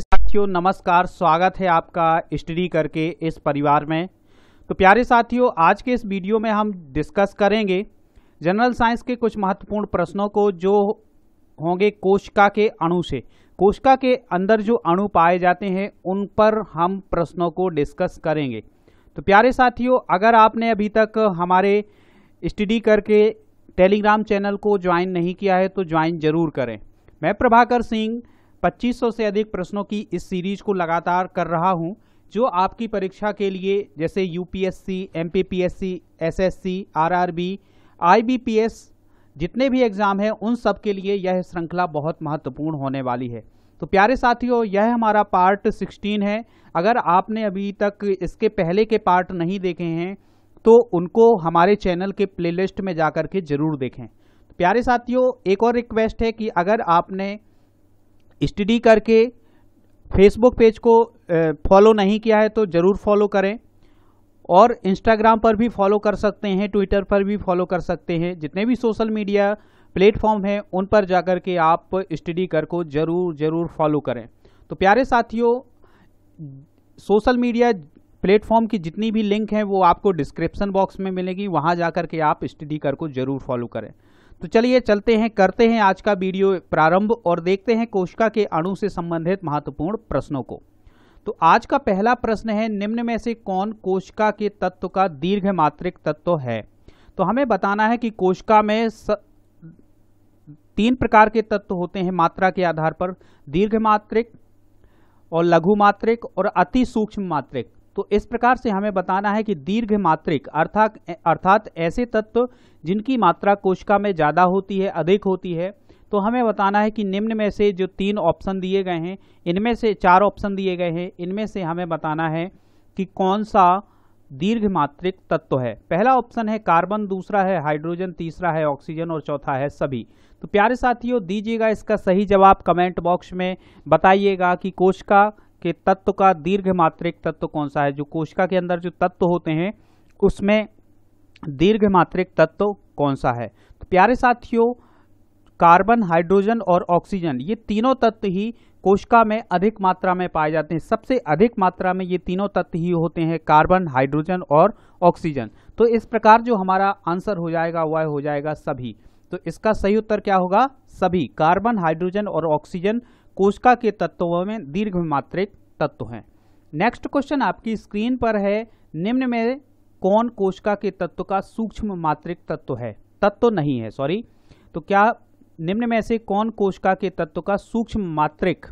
साथियों नमस्कार स्वागत है आपका स्टडी करके इस परिवार में तो प्यारे साथियों आज के इस वीडियो में हम डिस्कस करेंगे जनरल साइंस के कुछ महत्वपूर्ण प्रश्नों को जो होंगे कोशिका के अणु से कोशिका के अंदर जो अणु पाए जाते हैं उन पर हम प्रश्नों को डिस्कस करेंगे तो प्यारे साथियों अगर आपने अभी तक हमारे स्टडी करके टेलीग्राम चैनल को ज्वाइन नहीं किया है तो ज्वाइन जरूर करें मैं प्रभाकर सिंह 2500 से अधिक प्रश्नों की इस सीरीज को लगातार कर रहा हूं जो आपकी परीक्षा के लिए जैसे UPSC MPPSC SSC RRB IBPS जितने भी एग्ज़ाम हैं उन सब के लिए यह श्रृंखला बहुत महत्वपूर्ण होने वाली है तो प्यारे साथियों यह हमारा पार्ट 16 है अगर आपने अभी तक इसके पहले के पार्ट नहीं देखे हैं तो उनको हमारे चैनल के प्लेलिस्ट में जा कर के ज़रूर देखें तो प्यारे साथियों एक और रिक्वेस्ट है कि अगर आपने स्टडी करके फेसबुक पेज को फॉलो नहीं किया है तो ज़रूर फॉलो करें और इंस्टाग्राम पर भी फॉलो कर सकते हैं ट्विटर पर भी फॉलो कर सकते हैं जितने भी सोशल मीडिया प्लेटफॉर्म हैं उन पर जाकर के आप स्टडी कर को ज़रूर ज़रूर फॉलो करें तो प्यारे साथियों सोशल मीडिया प्लेटफॉर्म की जितनी भी लिंक हैं वो आपको डिस्क्रिप्शन बॉक्स में मिलेगी वहाँ जाकर के आप स्टडी कर को ज़रूर फॉलो करें तो चलिए चलते हैं करते हैं आज का वीडियो प्रारंभ और देखते हैं कोशिका के अणु से संबंधित महत्वपूर्ण प्रश्नों को तो आज का पहला प्रश्न है निम्न में से कौन कोशिका के तत्व का दीर्घ मात्रिक तत्व है तो हमें बताना है कि कोशिका में स... तीन प्रकार के तत्व होते हैं मात्रा के आधार पर दीर्घ मात्रिक और लघु मात्रिक और अति सूक्ष्म मात्रिक तो इस प्रकार से हमें बताना है कि दीर्घ मात्रिक अर्थात अर्थात ऐसे तत्व जिनकी मात्रा कोशिका में ज़्यादा होती है अधिक होती है तो हमें बताना है कि निम्न में से जो तीन ऑप्शन दिए गए हैं इनमें से चार ऑप्शन दिए गए हैं इनमें से हमें बताना है कि कौन सा दीर्घ मात्रिक तत्व है पहला ऑप्शन है कार्बन दूसरा है हाइड्रोजन तीसरा है ऑक्सीजन और चौथा है सभी तो प्यारे साथियों दीजिएगा इसका सही जवाब कमेंट बॉक्स में बताइएगा कि कोशिका कि तत्व का दीर्घ मात्रिक तत्व कौन सा है जो कोशिका के अंदर जो तत्व होते हैं उसमें दीर्घ मात्रिक तत्व कौन सा है तो प्यारे साथियों कार्बन हाइड्रोजन और ऑक्सीजन ये तीनों तत्व ही कोशिका में अधिक मात्रा में पाए जाते हैं सबसे अधिक मात्रा में ये तीनों तत्व ही होते हैं कार्बन हाइड्रोजन और ऑक्सीजन तो इस प्रकार जो हमारा आंसर हो जाएगा वह हो जाएगा सभी तो इसका सही उत्तर क्या होगा सभी कार्बन हाइड्रोजन और ऑक्सीजन कोशिका के तत्वों में दीर्घ मात्रिक तत्व हैं नेक्स्ट क्वेश्चन आपकी स्क्रीन पर है निम्न में कौन कोशिका के तत्व का सूक्ष्म मात्रिक तत्व है तत्व नहीं है सॉरी तो क्या निम्न में से कौन कोशिका के तत्व का सूक्ष्म मात्रिक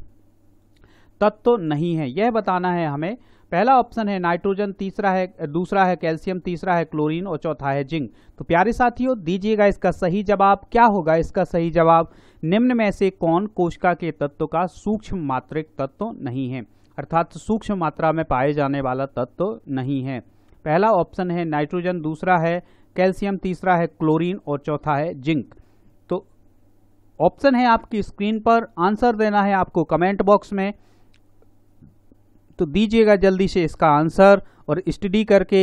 तत्व नहीं है यह बताना है हमें पहला ऑप्शन है नाइट्रोजन तीसरा है दूसरा है कैल्शियम तीसरा है क्लोरीन और चौथा है जिंक तो प्यारे साथियों दीजिएगा इसका सही जवाब क्या होगा इसका सही जवाब निम्न में से कौन कोशिका के तत्व का सूक्ष्म मात्रिक तत्व नहीं है अर्थात सूक्ष्म मात्रा में पाए जाने वाला तत्व नहीं है पहला ऑप्शन है नाइट्रोजन दूसरा है कैल्शियम तीसरा है क्लोरीन और चौथा है जिंक तो ऑप्शन है आपकी स्क्रीन पर आंसर देना है आपको कमेंट बॉक्स में तो दीजिएगा जल्दी से इसका आंसर और स्टडी करके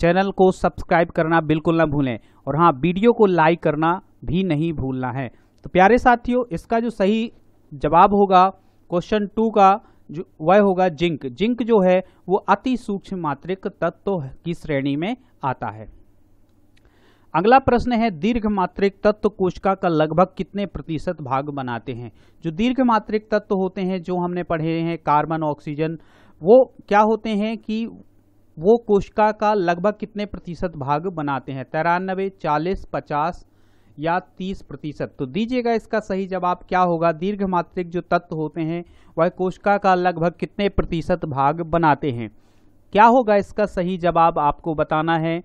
चैनल को सब्सक्राइब करना बिल्कुल ना भूलें और हाँ वीडियो को लाइक करना भी नहीं भूलना है तो प्यारे साथियों इसका जो सही जवाब होगा क्वेश्चन टू का जो वह होगा जिंक जिंक जो है वो अति सूक्ष्म मात्रिक तत्व की श्रेणी में आता है अगला प्रश्न है दीर्घ मात्रिक तत्व कोशिका का लगभग कितने प्रतिशत भाग बनाते हैं जो दीर्घ मात्रिक तत्व होते हैं जो हमने पढ़े हैं कार्बन ऑक्सीजन वो क्या होते हैं कि वो कोशिका का लगभग कितने प्रतिशत भाग बनाते हैं तिरानबे चालीस पचास या तीस प्रतिशत तो दीजिएगा इसका सही जवाब क्या होगा दीर्घ मात्रिक जो तत्व होते हैं वह कोशिका का लगभग कितने प्रतिशत भाग बनाते हैं क्या होगा इसका सही जवाब आपको बताना है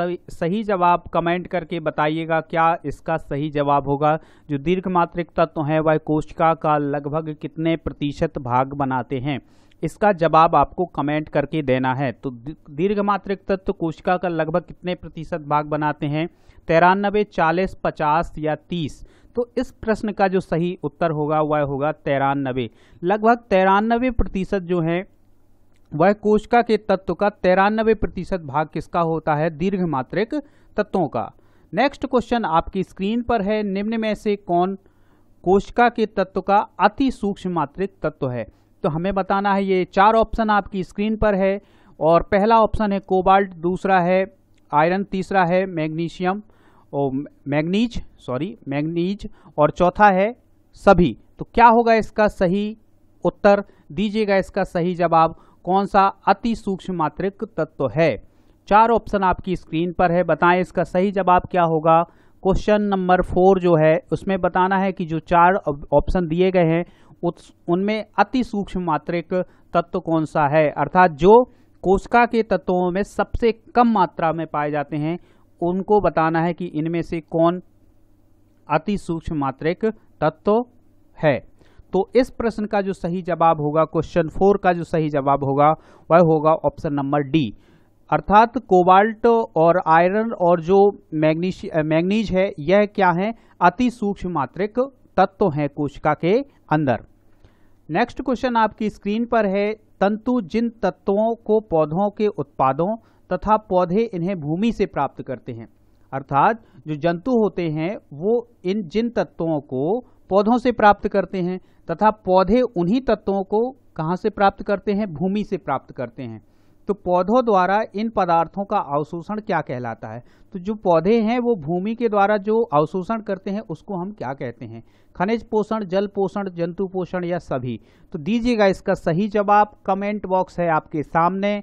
सही सही जवाब कमेंट करके बताइएगा क्या इसका सही जवाब होगा जो दीर्घ मात्रिक तत्व तो हैं वह कोशिका का लगभग कितने प्रतिशत भाग बनाते हैं इसका जवाब आपको कमेंट करके देना है तो दीर्घ मात्रिक तत्व तो कोशिका का लगभग कितने प्रतिशत भाग बनाते हैं तिरानबे चालीस पचास या तीस तो इस प्रश्न का जो सही उत्तर होगा वह होगा तिरानबे लगभग तिरानबे प्रतिशत जो है वह कोशिका के तत्व का तिरानबे प्रतिशत भाग किसका होता है दीर्घ मात्रिक तत्वों का नेक्स्ट क्वेश्चन आपकी स्क्रीन पर है निम्न में से कौन कोशिका के तत्व का अति सूक्ष्म मात्रिक तत्व है तो हमें बताना है ये चार ऑप्शन आपकी स्क्रीन पर है और पहला ऑप्शन है कोबाल्ट दूसरा है आयरन तीसरा है मैग्नीशियम और मैग्नीज सॉरी मैग्नीज और चौथा है सभी तो क्या होगा इसका सही उत्तर दीजिएगा इसका सही जवाब कौन सा अति सूक्ष्म मात्रिक तत्व है चार ऑप्शन आपकी स्क्रीन पर है बताएं इसका सही जवाब क्या होगा क्वेश्चन नंबर फोर जो है उसमें बताना है कि जो चार ऑप्शन दिए गए हैं उनमें अति सूक्ष्म मात्रिक तत्व कौन सा है अर्थात जो कोशिका के तत्वों में सबसे कम मात्रा में पाए जाते हैं उनको बताना है कि इनमें से कौन अति सूक्ष्म मात्रिक तत्व है तो इस प्रश्न का जो सही जवाब होगा क्वेश्चन फोर का जो सही जवाब होगा वह होगा ऑप्शन नंबर डी अर्थात कोबाल्ट और आयरन और जो मैग्नीश मैग्नीज है यह क्या है अति सूक्ष्म मात्रिक तत्व हैं कोशिका के अंदर नेक्स्ट क्वेश्चन आपकी स्क्रीन पर है तंतु जिन तत्वों को पौधों के उत्पादों तथा पौधे इन्हें भूमि से प्राप्त करते हैं अर्थात जो जंतु होते हैं वो इन जिन तत्वों को पौधों से प्राप्त करते हैं तथा पौधे उन्हीं तत्वों को कहाँ से प्राप्त करते हैं भूमि से प्राप्त करते हैं तो पौधों द्वारा इन पदार्थों का अवशोषण क्या कहलाता है तो जो पौधे हैं वो भूमि के द्वारा जो अवशोषण करते हैं उसको हम क्या कहते हैं खनिज पोषण जल पोषण जंतु पोषण या सभी तो दीजिएगा इसका सही जवाब कमेंट बॉक्स है आपके सामने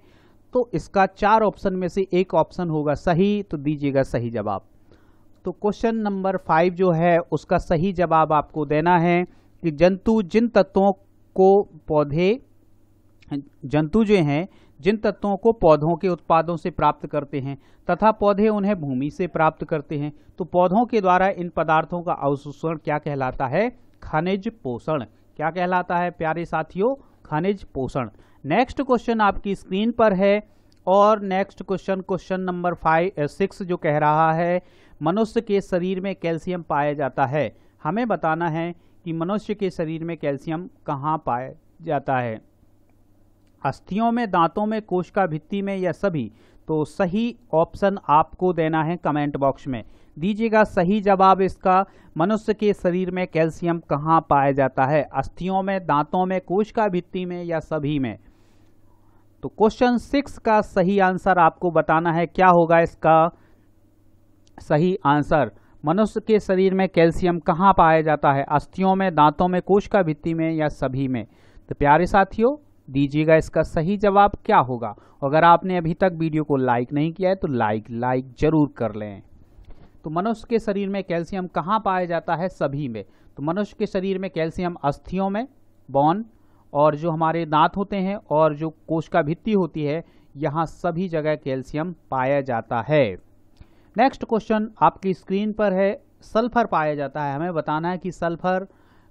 तो इसका चार ऑप्शन में से एक ऑप्शन होगा सही तो दीजिएगा सही जवाब तो क्वेश्चन नंबर फाइव जो है उसका सही जवाब आपको देना है कि जंतु जिन तत्वों को पौधे जंतु जो हैं जिन तत्वों को पौधों के उत्पादों से प्राप्त करते हैं तथा पौधे उन्हें भूमि से प्राप्त करते हैं तो पौधों के द्वारा इन पदार्थों का अवशोषण क्या कहलाता है खनिज पोषण क्या कहलाता है प्यारे साथियों खनिज पोषण नेक्स्ट क्वेश्चन आपकी स्क्रीन पर है और next question question number five six जो कह रहा है मनुष्य के शरीर में कैल्शियम पाया जाता है हमें बताना है कि मनुष्य के शरीर में कैल्शियम कहाँ पाया जाता है अस्थियों में दांतों में कोशिका भित्ति में या सभी तो सही ऑप्शन आपको देना है कमेंट बॉक्स में दीजिएगा सही जवाब इसका मनुष्य के शरीर में कैल्शियम कहाँ पाया जाता है अस्थियों में दांतों में कोशिका भित्ति में या सभी में तो क्वेश्चन सिक्स का सही आंसर आपको बताना है क्या होगा इसका सही आंसर मनुष्य के शरीर में कैल्शियम कहाँ पाया जाता है अस्थियों में दांतों में कोशिका भित्ति में या सभी में तो प्यारे साथियों दीजिएगा इसका सही जवाब क्या होगा अगर आपने अभी तक वीडियो को लाइक नहीं किया है तो लाइक लाइक जरूर कर लें तो मनुष्य के शरीर में कैल्शियम कहाँ पाया जाता है सभी में तो मनुष्य के शरीर में कैल्शियम अस्थियों में बॉन और जो हमारे दांत होते हैं और जो कोशिका भित्ति होती है यहाँ सभी जगह कैल्शियम पाया जाता है नेक्स्ट क्वेश्चन आपकी स्क्रीन पर है सल्फर पाया जाता है हमें बताना है कि सल्फर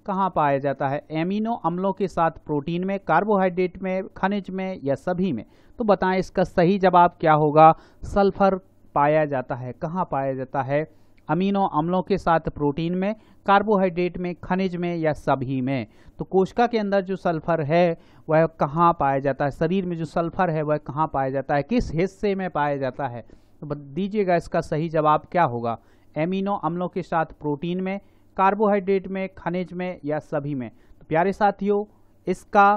कहाँ पाया जाता है एमिनो अम्लों के साथ प्रोटीन में कार्बोहाइड्रेट में खनिज में या सभी में तो बताएं इसका सही जवाब क्या होगा सल्फर पाया जाता है कहाँ पाया जाता है अमीनो अम्लों के साथ प्रोटीन में कार्बोहाइड्रेट में खनिज में या सभी में तो कोशिका के अंदर जो सल्फर है वह कहाँ पाया जाता है शरीर में जो सल्फर है वह कहाँ पाया जाता है किस हिस्से में पाया जाता है तो दीजिएगा इसका सही जवाब क्या होगा एमिनो अम्लों के साथ प्रोटीन में कार्बोहाइड्रेट में खनिज में या सभी में तो प्यारे साथियों इसका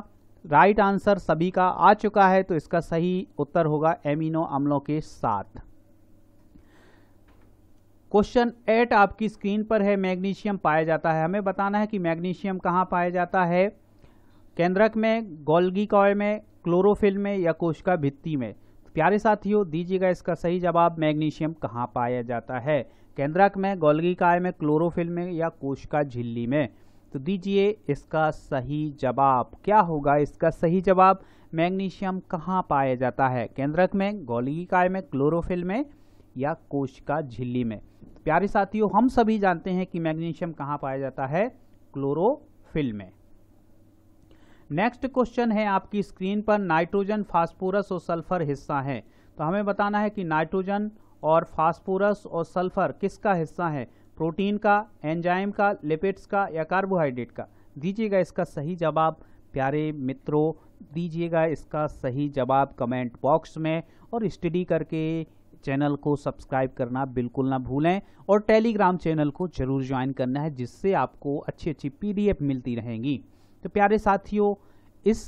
राइट आंसर सभी का आ चुका है तो इसका सही उत्तर होगा एमिनो अम्लों के साथ क्वेश्चन एट आपकी स्क्रीन पर है मैग्नीशियम पाया जाता है हमें बताना है कि मैग्नीशियम कहाँ पाया जाता है केंद्रक में गोल्गी कॉय में क्लोरोफिल में या कोशिका भित्ति में प्यारे साथियों दीजिएगा इसका सही जवाब मैग्नीशियम कहाँ पाया जाता है केंद्रक में गोलगी काय में क्लोरोफिल में या कोशिका झिल्ली में तो दीजिए इसका सही जवाब क्या होगा इसका सही जवाब मैग्नीशियम कहाँ पाया जाता है केंद्रक में गोलगी काय में क्लोरोफिल में या कोशिका झिल्ली में प्यारे साथियों हम सभी जानते हैं कि मैग्नीशियम कहाँ पाया जाता है क्लोरोफिल में नेक्स्ट क्वेश्चन है आपकी स्क्रीन पर नाइट्रोजन फास्फोरस और सल्फर हिस्सा है तो हमें बताना है कि नाइट्रोजन और फास्फोरस और सल्फर किसका हिस्सा है प्रोटीन का एंजाइम का लिपिड्स का या कार्बोहाइड्रेट का दीजिएगा इसका सही जवाब प्यारे मित्रों दीजिएगा इसका सही जवाब कमेंट बॉक्स में और स्टडी करके चैनल को सब्सक्राइब करना बिल्कुल ना भूलें और टेलीग्राम चैनल को जरूर ज्वाइन करना है जिससे आपको अच्छी अच्छी पीडीएफ मिलती रहेंगी तो प्यारे साथियों इस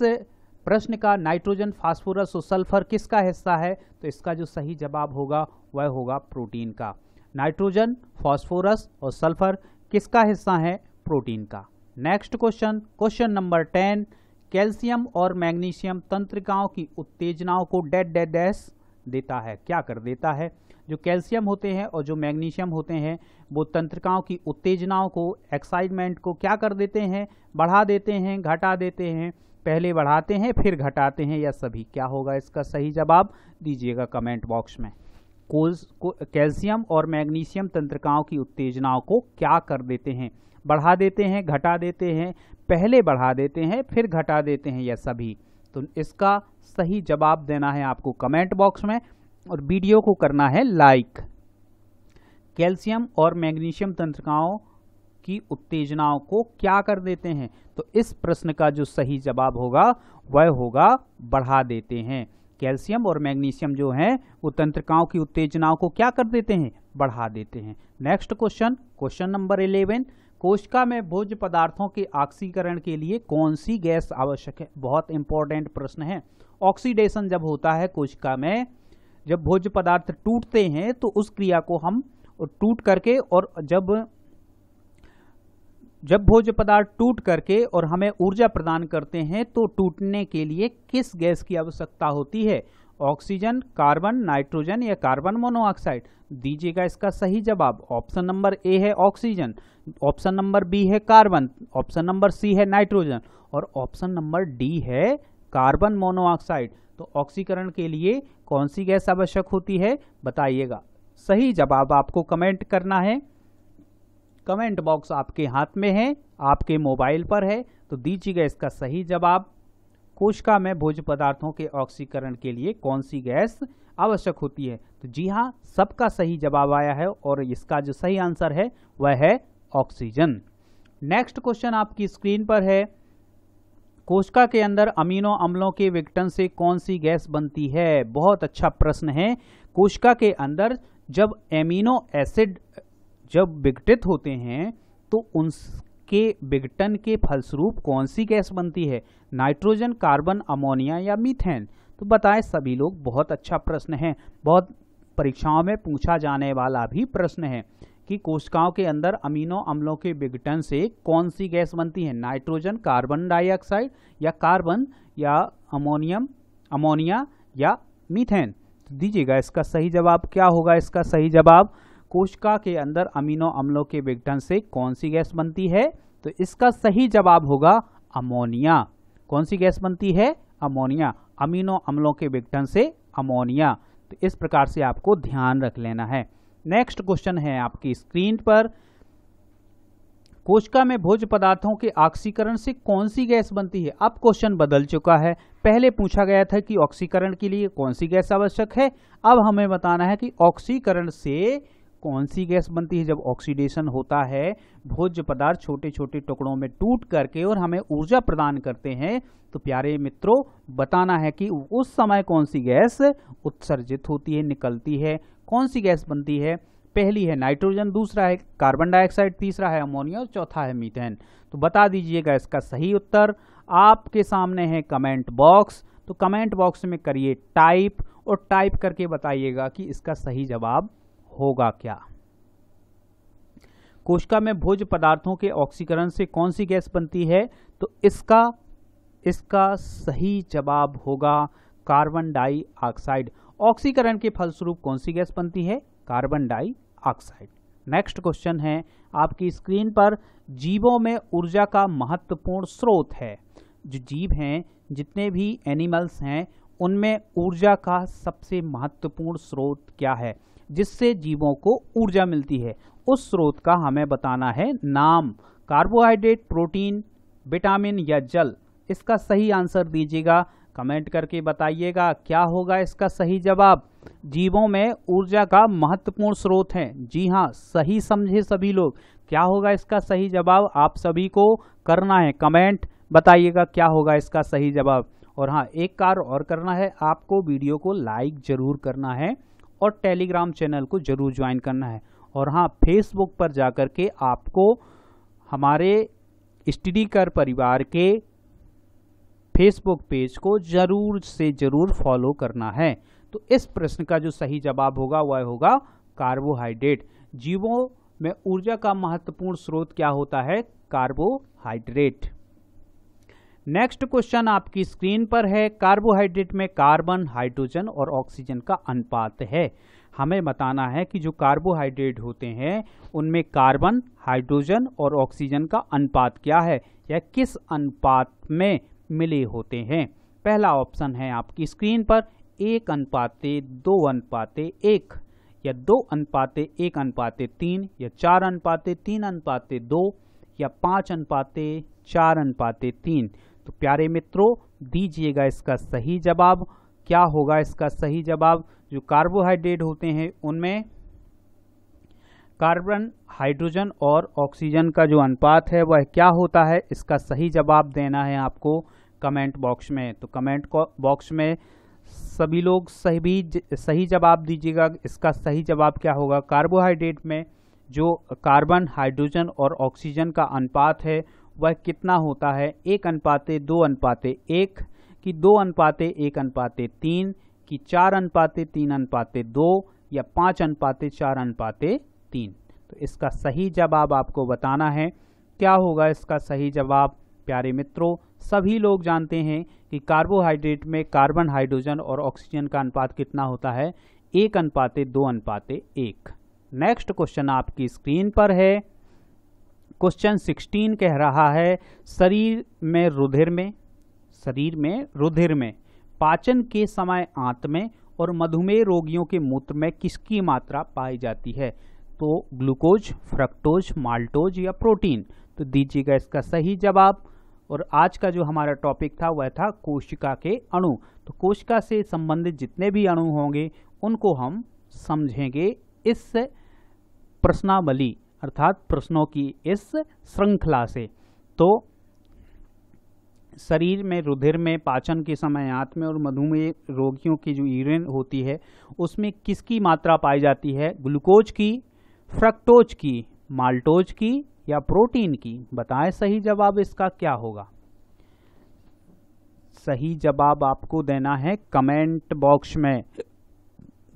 प्रश्न का नाइट्रोजन फास्फोरस और सल्फर किसका हिस्सा है तो इसका जो सही जवाब होगा वह होगा प्रोटीन का नाइट्रोजन फास्फोरस और सल्फर किसका हिस्सा है प्रोटीन का next question question number ten calcium और मैग्नीशियम तंत्रिकाओं की उत्तेजनाओं को डेड डेड डैश देता है क्या कर देता है जो कैल्शियम होते हैं और जो मैग्नीशियम होते हैं वो तंत्रिकाओं की उत्तेजनाओं को एक्साइटमेंट को क्या कर देते हैं बढ़ा देते हैं घटा देते हैं पहले बढ़ाते हैं फिर घटाते हैं या सभी क्या होगा इसका सही जवाब दीजिएगा कमेंट बॉक्स में कोल्स को कैल्शियम और मैग्नीशियम तंत्रिकाओं की उत्तेजनाओं को क्या कर देते हैं बढ़ा देते हैं घटा देते हैं पहले बढ़ा देते हैं फिर घटा देते हैं या सभी तो इसका सही जवाब देना है आपको कमेंट बॉक्स में और वीडियो को करना है लाइक कैल्शियम और मैग्नीशियम तंत्रिकाओं की उत्तेजनाओं को क्या कर देते हैं तो इस प्रश्न का जो सही जवाब होगा वह होगा बढ़ा देते हैं कैल्शियम और मैग्नीशियम जो हैं वो तंत्रिकाओं की उत्तेजनाओं को क्या कर देते हैं बढ़ा देते हैं next question question number eleven कोशिका में भोज्य पदार्थों के ऑक्सीकरण के लिए कौन सी गैस आवश्यक है बहुत इंपॉर्टेंट प्रश्न है ऑक्सीडेशन जब होता है कोशिका में जब भोज्य पदार्थ टूटते हैं तो उस क्रिया को हम टूट करके और जब जब भोज पदार्थ टूट करके और हमें ऊर्जा प्रदान करते हैं तो टूटने के लिए किस गैस की आवश्यकता होती है ऑक्सीजन कार्बन नाइट्रोजन या कार्बन मोनोऑक्साइड दीजिएगा इसका सही जवाब ऑप्शन नंबर ए है ऑक्सीजन ऑप्शन नंबर बी है कार्बन ऑप्शन नंबर सी है नाइट्रोजन और ऑप्शन नंबर डी है कार्बन मोनोऑक्साइड तो ऑक्सीकरण के लिए कौन सी गैस आवश्यक होती है बताइएगा सही जवाब आपको कमेंट करना है कमेंट बॉक्स आपके हाथ में है आपके मोबाइल पर है तो दीजिएगा इसका सही जवाब कोशिका में भोज पदार्थों के ऑक्सीकरण के लिए कौन सी गैस आवश्यक होती है तो जी हाँ सबका सही जवाब आया है और इसका जो सही आंसर है वह है ऑक्सीजन नेक्स्ट क्वेश्चन आपकी स्क्रीन पर है कोशिका के अंदर अमीनो अम्लों के विघटन से कौन सी गैस बनती है बहुत अच्छा प्रश्न है कोशिका के अंदर जब एमिनो एसिड जब विघटित होते हैं तो उन के विघटन के फलस्वरूप कौन सी गैस बनती है नाइट्रोजन कार्बन अमोनिया या मीथेन तो बताएं सभी लोग बहुत अच्छा प्रश्न है बहुत परीक्षाओं में पूछा जाने वाला भी प्रश्न है कि कोशिकाओं के अंदर अमीनो अम्लों के विघटन से कौन सी गैस बनती है नाइट्रोजन कार्बन डाइऑक्साइड या कार्बन या अमोनियम अमोनिया या मीथेन तो दीजिएगा इसका सही जवाब क्या होगा इसका सही जवाब कोशिका के अंदर अमीनो अम्लों के विघटन से कौन सी गैस बनती है तो इसका सही जवाब होगा अमोनिया कौन सी गैस बनती है अमोनिया अमीनो अम्लों के विघटन से अमोनिया तो इस प्रकार से आपको ध्यान रख लेना है नेक्स्ट क्वेश्चन है आपकी स्क्रीन पर कोशिका में भोज पदार्थों के ऑक्सीकरण से कौन सी गैस बनती है अब क्वेश्चन बदल चुका है पहले पूछा गया था कि ऑक्सीकरण के लिए कौन सी गैस आवश्यक है अब हमें बताना है कि ऑक्सीकरण से कौन सी गैस बनती है जब ऑक्सीडेशन होता है भोज्य पदार्थ छोटे छोटे टुकड़ों में टूट करके और हमें ऊर्जा प्रदान करते हैं तो प्यारे मित्रों बताना है कि उस समय कौन सी गैस उत्सर्जित होती है निकलती है कौन सी गैस बनती है पहली है नाइट्रोजन दूसरा है कार्बन डाइऑक्साइड तीसरा है अमोनिया और चौथा है मीथेन तो बता दीजिएगा इसका सही उत्तर आपके सामने है कमेंट बॉक्स तो कमेंट बॉक्स में करिए टाइप और टाइप करके बताइएगा कि इसका सही जवाब होगा क्या कोशिका में भोज पदार्थों के ऑक्सीकरण से कौन सी गैस बनती है तो इसका इसका सही जवाब होगा कार्बन डाइऑक्साइड ऑक्सीकरण के फलस्वरूप कौन सी गैस बनती है कार्बन डाइऑक्साइड नेक्स्ट क्वेश्चन है आपकी स्क्रीन पर जीवों में ऊर्जा का महत्वपूर्ण स्रोत है जो जीव हैं जितने भी एनिमल्स हैं उनमें ऊर्जा का सबसे महत्वपूर्ण स्रोत क्या है जिससे जीवों को ऊर्जा मिलती है उस स्रोत का हमें बताना है नाम कार्बोहाइड्रेट प्रोटीन विटामिन या जल इसका सही आंसर दीजिएगा कमेंट करके बताइएगा क्या होगा इसका सही जवाब जीवों में ऊर्जा का महत्वपूर्ण स्रोत है जी हाँ सही समझे सभी लोग क्या होगा इसका सही जवाब आप सभी को करना है कमेंट बताइएगा क्या होगा इसका सही जवाब और हाँ एक कार और करना है आपको वीडियो को लाइक जरूर करना है और टेलीग्राम चैनल को ज़रूर ज्वाइन करना है और हाँ फेसबुक पर जा कर के आपको हमारे स्टडी कर परिवार के फेसबुक पेज को ज़रूर से ज़रूर फॉलो करना है तो इस प्रश्न का जो सही जवाब होगा वह होगा कार्बोहाइड्रेट जीवों में ऊर्जा का महत्वपूर्ण स्रोत क्या होता है कार्बोहाइड्रेट नेक्स्ट क्वेश्चन आपकी स्क्रीन पर है कार्बोहाइड्रेट में कार्बन हाइड्रोजन और ऑक्सीजन का अनुपात है हमें बताना है कि जो कार्बोहाइड्रेट होते हैं उनमें कार्बन हाइड्रोजन और ऑक्सीजन का अनुपात क्या है या किस अनुपात में मिले होते हैं पहला ऑप्शन है आपकी स्क्रीन पर एक अनुपाते दो अनुपाते एक या दो अनुपाते एक अनुपाते तीन या चार अनुपाते तीन अनुपाते दो या पाँच अनुपाते चार अनुपाते तीन तो प्यारे मित्रों दीजिएगा इसका सही जवाब क्या होगा इसका सही जवाब जो कार्बोहाइड्रेट होते हैं उनमें कार्बन हाइड्रोजन और ऑक्सीजन का जो अनुपात है वह क्या होता है इसका सही जवाब देना है आपको कमेंट बॉक्स में तो कमेंट बॉक्स में सभी लोग सही भी ज, सही जवाब दीजिएगा इसका सही जवाब क्या होगा कार्बोहाइड्रेट में जो कार्बन हाइड्रोजन और ऑक्सीजन का अनुपात है वह कितना होता है एक अनुपाते दो अनुपाते एक कि दो अनुपाते एक अनुपाते तीन कि चार अनुपाते तीन अनुपाते दो या पाँच अनुपाते चार अनुपाते तीन तो इसका सही जवाब आपको बताना है क्या होगा इसका सही जवाब प्यारे मित्रों सभी लोग जानते हैं कि कार्बोहाइड्रेट में कार्बन हाइड्रोजन और ऑक्सीजन का अनुपात कितना होता है एक अनुपाते दो अनुपाते एक नेक्स्ट क्वेश्चन आपकी स्क्रीन पर है क्वेश्चन 16 कह रहा है शरीर में रुधिर में शरीर में रुधिर में पाचन के समय आंत में और मधुमेह रोगियों के मूत्र में किसकी मात्रा पाई जाती है तो ग्लूकोज फ्रक्टोज माल्टोज या प्रोटीन तो दीजिएगा इसका सही जवाब और आज का जो हमारा टॉपिक था वह था कोशिका के अणु तो कोशिका से संबंधित जितने भी अणु होंगे उनको हम समझेंगे इस प्रश्नावली अर्थात प्रश्नों की इस श्रृंखला से तो शरीर में रुधिर में पाचन के समय में और मधुमेह रोगियों की जो यूरिन होती है उसमें किसकी मात्रा पाई जाती है ग्लूकोज की फ्रक्टोज की माल्टोज की या प्रोटीन की बताएं सही जवाब इसका क्या होगा सही जवाब आपको देना है कमेंट बॉक्स में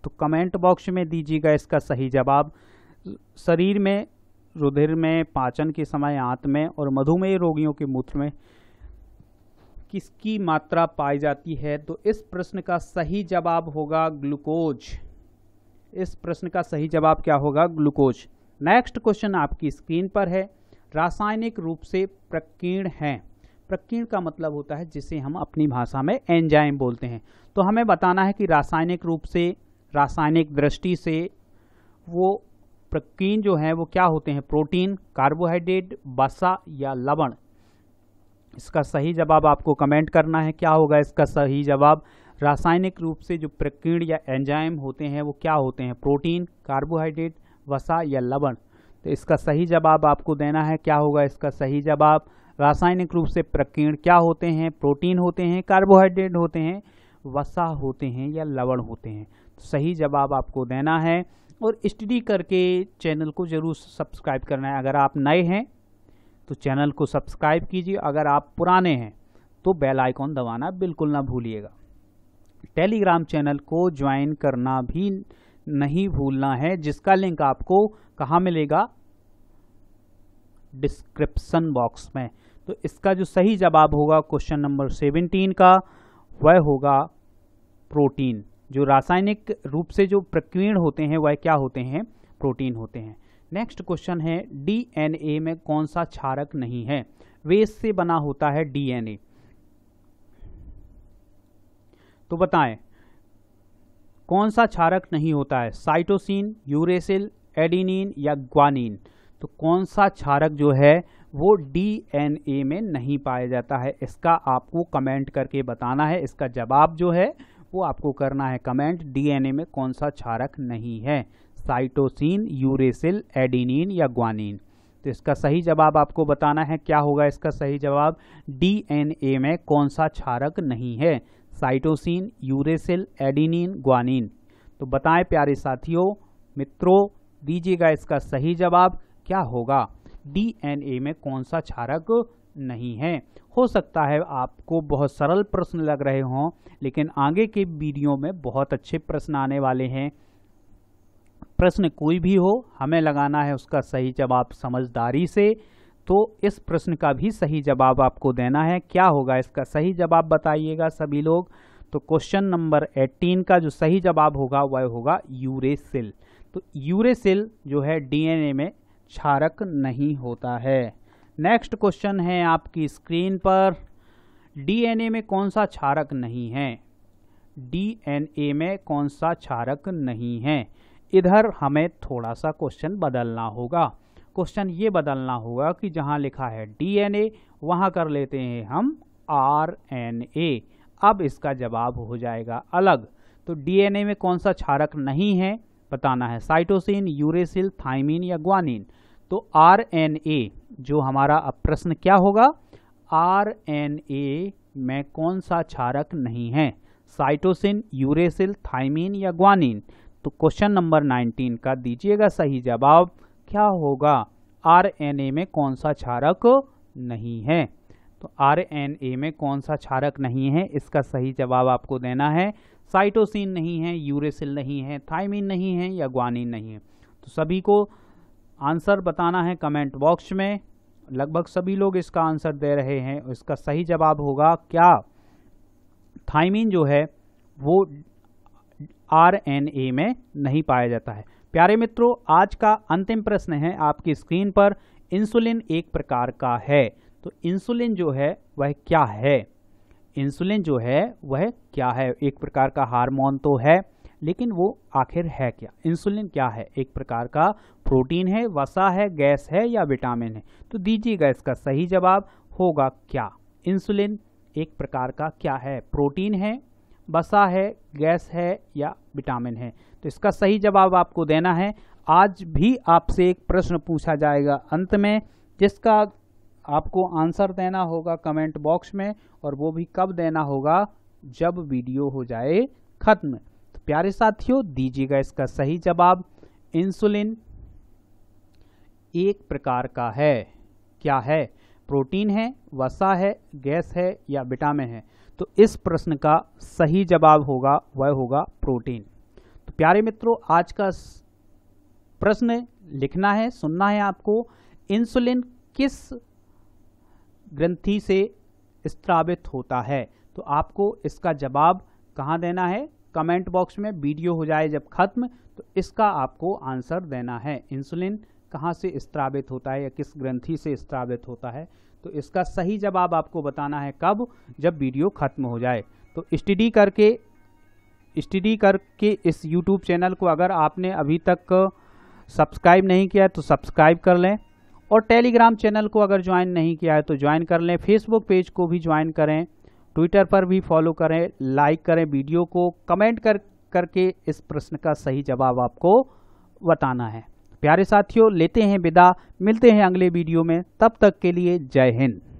तो कमेंट बॉक्स में दीजिएगा इसका सही जवाब शरीर में रुधिर में पाचन के समय आंत में और मधुमेह रोगियों के मूत्र में किसकी मात्रा पाई जाती है तो इस प्रश्न का सही जवाब होगा ग्लूकोज इस प्रश्न का सही जवाब क्या होगा ग्लूकोज नेक्स्ट क्वेश्चन आपकी स्क्रीन पर है रासायनिक रूप से प्रकीर्ण है प्रकीर्ण का मतलब होता है जिसे हम अपनी भाषा में एंजाइम बोलते हैं तो हमें बताना है कि रासायनिक रूप से रासायनिक दृष्टि से वो प्रकीन जो हैं वो क्या होते हैं प्रोटीन कार्बोहाइड्रेट बसा या लवण इसका सही जवाब आपको कमेंट करना है क्या होगा इसका सही जवाब रासायनिक रूप से जो प्रकीर्ण या एंजाइम होते हैं वो क्या होते हैं प्रोटीन कार्बोहाइड्रेट वसा या लवण तो इसका सही जवाब आपको देना है क्या होगा इसका सही जवाब रासायनिक रूप से प्रकीर्ण क्या होते हैं प्रोटीन होते हैं कार्बोहाइड्रेट होते हैं वसा होते हैं या लवण होते हैं तो सही जवाब आपको देना है और स्टडी करके चैनल को ज़रूर सब्सक्राइब करना है अगर आप नए हैं तो चैनल को सब्सक्राइब कीजिए अगर आप पुराने हैं तो बेल आइकॉन दबाना बिल्कुल ना भूलिएगा टेलीग्राम चैनल को ज्वाइन करना भी नहीं भूलना है जिसका लिंक आपको कहाँ मिलेगा डिस्क्रिप्सन बॉक्स में तो इसका जो सही जवाब होगा क्वेश्चन नंबर सेवेंटीन का वह होगा प्रोटीन जो रासायनिक रूप से जो प्रकीर्ण होते हैं वह क्या होते हैं प्रोटीन होते हैं नेक्स्ट क्वेश्चन है डीएनए में कौन सा क्षारक नहीं है वेस से बना होता है डीएनए तो बताएं कौन सा क्षारक नहीं होता है साइटोसिन यूरेसिल एडिनिन या ग्वानिन तो कौन सा क्षारक जो है वो डीएनए में नहीं पाया जाता है इसका आपको कमेंट करके बताना है इसका जवाब जो है को आपको करना है कमेंट डीएनए में कौन सा क्षारक नहीं है साइटोसिन यूरेसिल एडिनिन या ग्वानिन तो इसका सही जवाब आपको बताना है क्या होगा इसका सही जवाब डीएनए में कौन सा क्षारक नहीं है साइटोसिन यूरेसिल एडिनिन ग्वानिन तो बताएं प्यारे साथियों मित्रों दीजिएगा इसका सही जवाब क्या होगा डीएनए में कौन सा क्षारक नहीं है हो सकता है आपको बहुत सरल प्रश्न लग रहे हों लेकिन आगे के वीडियो में बहुत अच्छे प्रश्न आने वाले हैं प्रश्न कोई भी हो हमें लगाना है उसका सही जवाब समझदारी से तो इस प्रश्न का भी सही जवाब आपको देना है क्या होगा इसका सही जवाब बताइएगा सभी लोग तो क्वेश्चन नंबर 18 का जो सही जवाब होगा वह होगा यूरेसिल तो यूरेसिल जो है डीएनए में क्षारक नहीं होता है नेक्स्ट क्वेश्चन है आपकी स्क्रीन पर डीएनए में कौन सा क्षारक नहीं है डीएनए में कौन सा क्षारक नहीं है इधर हमें थोड़ा सा क्वेश्चन बदलना होगा क्वेश्चन ये बदलना होगा कि जहाँ लिखा है डीएनए वहाँ कर लेते हैं हम आरएनए अब इसका जवाब हो जाएगा अलग तो डीएनए में कौन सा क्षारक नहीं है बताना है साइटोसिन यूरेसिल थाइमिन या ग्वानिन तो आर एन ए जो हमारा अब प्रश्न क्या होगा आर एन ए में कौन सा क्षारक नहीं है साइटोसिन यूरेसिल थाइमिन या ग्वानिन तो क्वेश्चन नंबर 19 का दीजिएगा सही जवाब क्या होगा आर एन ए में कौन सा क्षारक नहीं है तो आर एन ए में कौन सा क्षारक नहीं है इसका सही जवाब आपको देना है साइटोसिन नहीं है यूरेसिल नहीं है थाइमिन नहीं है या ग्वानिन नहीं है तो सभी को आंसर बताना है कमेंट बॉक्स में लगभग सभी लोग इसका आंसर दे रहे हैं इसका सही जवाब होगा क्या थाइमिन जो है वो आरएनए में नहीं पाया जाता है प्यारे मित्रों आज का अंतिम प्रश्न है आपकी स्क्रीन पर इंसुलिन एक प्रकार का है तो इंसुलिन जो है वह क्या है इंसुलिन जो है वह क्या है एक प्रकार का हार्मोन तो है लेकिन वो आखिर है क्या इंसुलिन क्या है एक प्रकार का प्रोटीन है वसा है गैस है या विटामिन है तो दीजिएगा इसका सही जवाब होगा क्या इंसुलिन एक प्रकार का क्या है प्रोटीन है वसा है गैस है या विटामिन है तो इसका सही जवाब आपको देना है आज भी आपसे एक प्रश्न पूछा जाएगा अंत में जिसका आपको आंसर देना होगा कमेंट बॉक्स में और वो भी कब देना होगा जब वीडियो हो जाए खत्म प्यारे साथियों दीजिएगा इसका सही जवाब इंसुलिन एक प्रकार का है क्या है प्रोटीन है वसा है गैस है या विटामिन है तो इस प्रश्न का सही जवाब होगा वह होगा प्रोटीन तो प्यारे मित्रों आज का प्रश्न लिखना है सुनना है आपको इंसुलिन किस ग्रंथि से स्त्रावित होता है तो आपको इसका जवाब कहाँ देना है कमेंट बॉक्स में वीडियो हो जाए जब खत्म तो इसका आपको आंसर देना है इंसुलिन कहाँ से स्त्रावित होता है या किस ग्रंथि से स्त्रावित होता है तो इसका सही जवाब आपको बताना है कब जब वीडियो खत्म हो जाए तो स्टडी करके स्टडी करके इस यूट्यूब चैनल को अगर आपने अभी तक सब्सक्राइब नहीं किया तो सब्सक्राइब कर लें और टेलीग्राम चैनल को अगर ज्वाइन नहीं किया है तो ज्वाइन कर लें फेसबुक पेज को भी ज्वाइन करें ट्विटर पर भी फॉलो करें लाइक करें वीडियो को कमेंट कर करके इस प्रश्न का सही जवाब आपको बताना है प्यारे साथियों लेते हैं विदा मिलते हैं अगले वीडियो में तब तक के लिए जय हिंद